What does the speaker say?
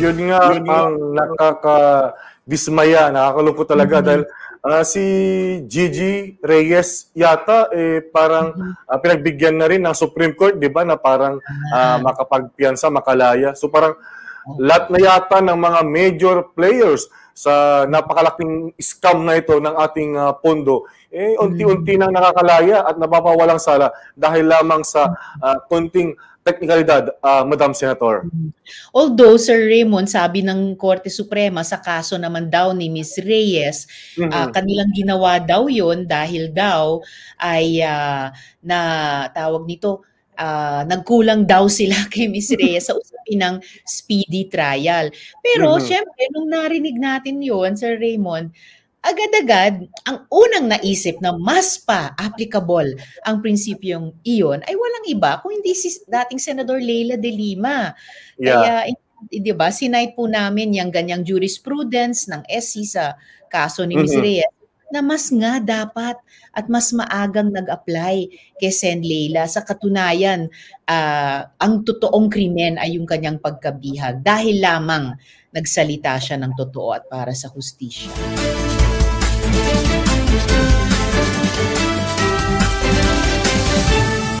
Yun nga yun ang nakakadismaya, nakakalungkot talaga mm-hmm. dahil uh, si Gigi Reyes yata eh parang mm-hmm. uh, pinagbigyan na rin ng Supreme Court, 'di ba, na parang uh, makapagpiyansa, makalaya. So parang okay. Oh. lahat na yata ng mga major players sa napakalaking scam na ito ng ating uh, pondo, eh unti-unti mm-hmm. nang nakakalaya at napapawalang sala dahil lamang sa uh, mm-hmm. kunting teknikalidad, uh, Madam Senator. Although Sir Raymond sabi ng Korte Suprema sa kaso naman daw ni Ms. Reyes, mm-hmm. uh, kanilang ginawa daw 'yon dahil daw ay uh, na tawag nito uh, nagkulang daw sila kay Ms. Reyes sa usapin ng speedy trial. Pero mm-hmm. syempre nung narinig natin 'yon Sir Raymond, agad-agad ang unang naisip na mas pa applicable ang prinsipyong iyon ay walang iba kung hindi si dating Senador Leila de Lima. Yeah. Kaya, eh, di ba, sinight po namin yung ganyang jurisprudence ng SC sa kaso ni Ms. Mm-hmm. na mas nga dapat at mas maagang nag-apply kay Sen Leila. Sa katunayan, uh, ang totoong krimen ay yung kanyang pagkabihag dahil lamang nagsalita siya ng totoo at para sa hustisya.